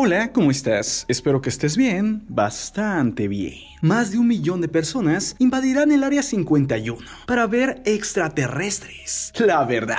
Hola, ¿cómo estás? Espero que estés bien, bastante bien. Más de un millón de personas invadirán el Área 51 para ver extraterrestres. La verdad.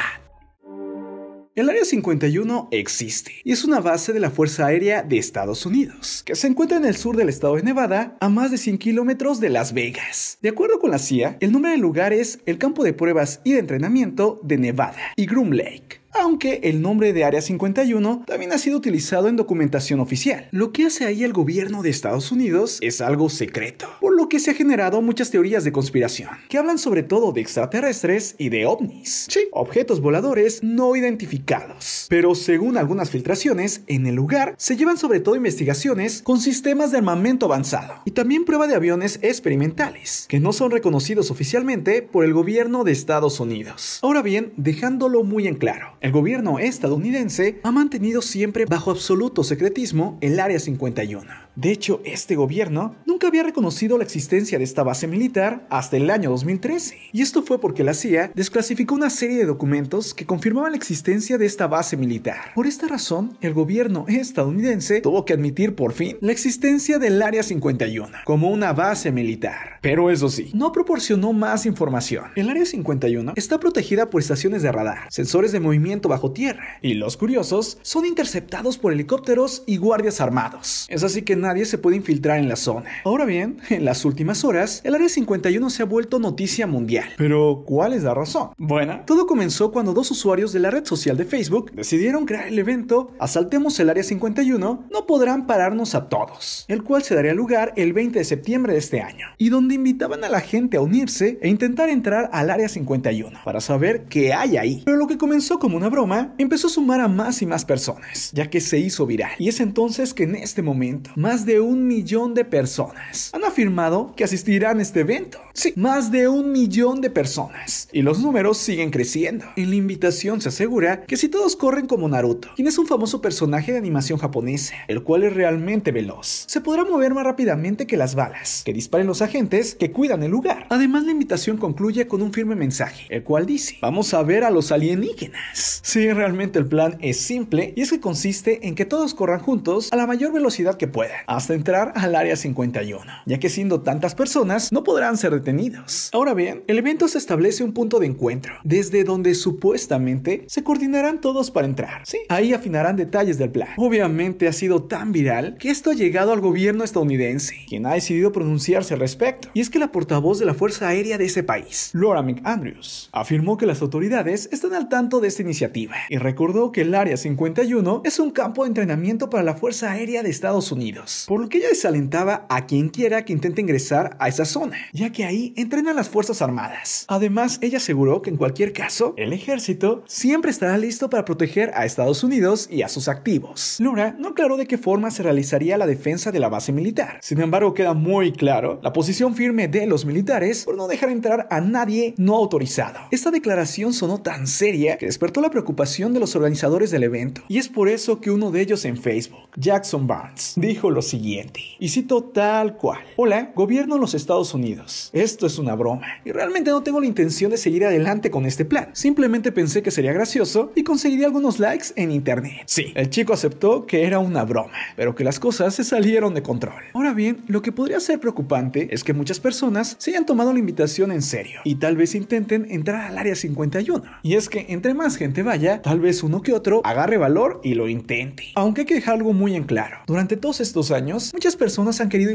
El Área 51 existe y es una base de la Fuerza Aérea de Estados Unidos, que se encuentra en el sur del estado de Nevada, a más de 100 kilómetros de Las Vegas. De acuerdo con la CIA, el nombre del lugar es el campo de pruebas y de entrenamiento de Nevada y Groom Lake aunque el nombre de Área 51 también ha sido utilizado en documentación oficial. Lo que hace ahí el gobierno de Estados Unidos es algo secreto, por lo que se ha generado muchas teorías de conspiración, que hablan sobre todo de extraterrestres y de ovnis, sí, objetos voladores no identificados. Pero según algunas filtraciones, en el lugar se llevan sobre todo investigaciones con sistemas de armamento avanzado y también prueba de aviones experimentales, que no son reconocidos oficialmente por el gobierno de Estados Unidos. Ahora bien, dejándolo muy en claro, el gobierno estadounidense ha mantenido siempre bajo absoluto secretismo el Área 51. De hecho, este gobierno nunca había reconocido la existencia de esta base militar hasta el año 2013, y esto fue porque la CIA desclasificó una serie de documentos que confirmaban la existencia de esta base militar. Por esta razón, el gobierno estadounidense tuvo que admitir por fin la existencia del Área 51 como una base militar. Pero eso sí, no proporcionó más información. El Área 51 está protegida por estaciones de radar, sensores de movimiento bajo tierra, y los curiosos son interceptados por helicópteros y guardias armados. Es así que nadie se puede infiltrar en la zona Ahora bien, en las últimas horas, el Área 51 se ha vuelto noticia mundial. Pero, ¿cuál es la razón? Bueno, todo comenzó cuando dos usuarios de la red social de Facebook decidieron crear el evento Asaltemos el Área 51, no podrán pararnos a todos, el cual se daría lugar el 20 de septiembre de este año, y donde invitaban a la gente a unirse e intentar entrar al Área 51 para saber qué hay ahí. Pero lo que comenzó como una broma empezó a sumar a más y más personas, ya que se hizo viral. Y es entonces que en este momento, más de un millón de personas han afirmado que asistirán a este evento. Sí, más de un millón de personas. Y los números siguen creciendo. En la invitación se asegura que si todos corren como Naruto, quien es un famoso personaje de animación japonesa, el cual es realmente veloz, se podrá mover más rápidamente que las balas que disparen los agentes que cuidan el lugar. Además, la invitación concluye con un firme mensaje, el cual dice, vamos a ver a los alienígenas. Sí, realmente el plan es simple y es que consiste en que todos corran juntos a la mayor velocidad que puedan, hasta entrar al área 51 ya que siendo tantas personas no podrán ser detenidos. Ahora bien, el evento se establece un punto de encuentro, desde donde supuestamente se coordinarán todos para entrar. Sí, ahí afinarán detalles del plan. Obviamente ha sido tan viral que esto ha llegado al gobierno estadounidense, quien ha decidido pronunciarse al respecto. Y es que la portavoz de la Fuerza Aérea de ese país, Laura McAndrews, afirmó que las autoridades están al tanto de esta iniciativa y recordó que el Área 51 es un campo de entrenamiento para la Fuerza Aérea de Estados Unidos, por lo que ella desalentaba a quien quiera que intente ingresar a esa zona, ya que ahí entrenan las Fuerzas Armadas. Además, ella aseguró que en cualquier caso, el ejército siempre estará listo para proteger a Estados Unidos y a sus activos. Laura no aclaró de qué forma se realizaría la defensa de la base militar. Sin embargo, queda muy claro la posición firme de los militares por no dejar entrar a nadie no autorizado. Esta declaración sonó tan seria que despertó la preocupación de los organizadores del evento. Y es por eso que uno de ellos en Facebook, Jackson Barnes, dijo lo siguiente, y cito tal cual. Hola, gobierno de los Estados Unidos. Esto es una broma. Y realmente no tengo la intención de seguir adelante con este plan. Simplemente pensé que sería gracioso y conseguiría algunos likes en internet. Sí, el chico aceptó que era una broma, pero que las cosas se salieron de control. Ahora bien, lo que podría ser preocupante es que muchas personas se hayan tomado la invitación en serio y tal vez intenten entrar al área 51. Y es que entre más gente vaya, tal vez uno que otro agarre valor y lo intente. Aunque hay que algo muy en claro. Durante todos estos años, muchas personas han querido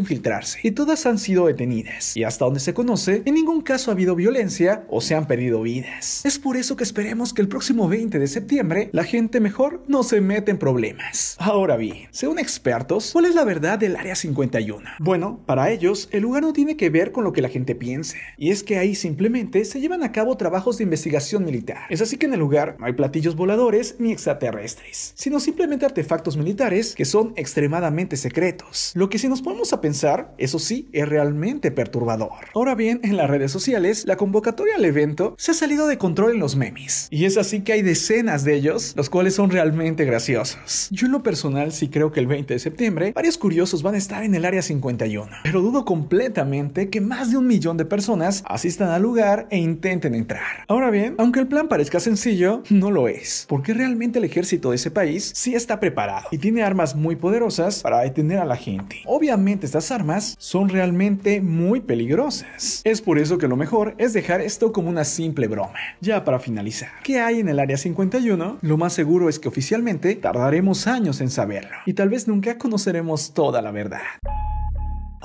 y todas han sido detenidas, y hasta donde se conoce, en ningún caso ha habido violencia o se han perdido vidas. Es por eso que esperemos que el próximo 20 de septiembre la gente mejor no se mete en problemas. Ahora bien, según expertos, ¿cuál es la verdad del Área 51? Bueno, para ellos, el lugar no tiene que ver con lo que la gente piense, y es que ahí simplemente se llevan a cabo trabajos de investigación militar. Es así que en el lugar no hay platillos voladores ni extraterrestres, sino simplemente artefactos militares que son extremadamente secretos. Lo que si nos ponemos a pensar eso sí, es realmente perturbador. Ahora bien, en las redes sociales, la convocatoria al evento se ha salido de control en los memes. Y es así que hay decenas de ellos, los cuales son realmente graciosos. Yo en lo personal sí creo que el 20 de septiembre, varios curiosos van a estar en el área 51. Pero dudo completamente que más de un millón de personas asistan al lugar e intenten entrar. Ahora bien, aunque el plan parezca sencillo, no lo es. Porque realmente el ejército de ese país sí está preparado. Y tiene armas muy poderosas para detener a la gente. Obviamente estas armas son realmente muy peligrosas. Es por eso que lo mejor es dejar esto como una simple broma. Ya para finalizar, ¿qué hay en el Área 51? Lo más seguro es que oficialmente tardaremos años en saberlo y tal vez nunca conoceremos toda la verdad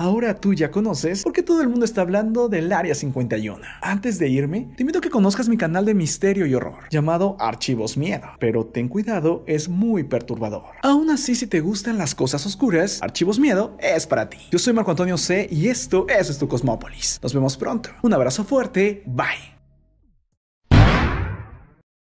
ahora tú ya conoces por qué todo el mundo está hablando del Área 51. Antes de irme, te invito a que conozcas mi canal de misterio y horror, llamado Archivos Miedo, pero ten cuidado, es muy perturbador. Aún así, si te gustan las cosas oscuras, Archivos Miedo es para ti. Yo soy Marco Antonio C y esto, es tu Cosmópolis. Nos vemos pronto. Un abrazo fuerte, bye.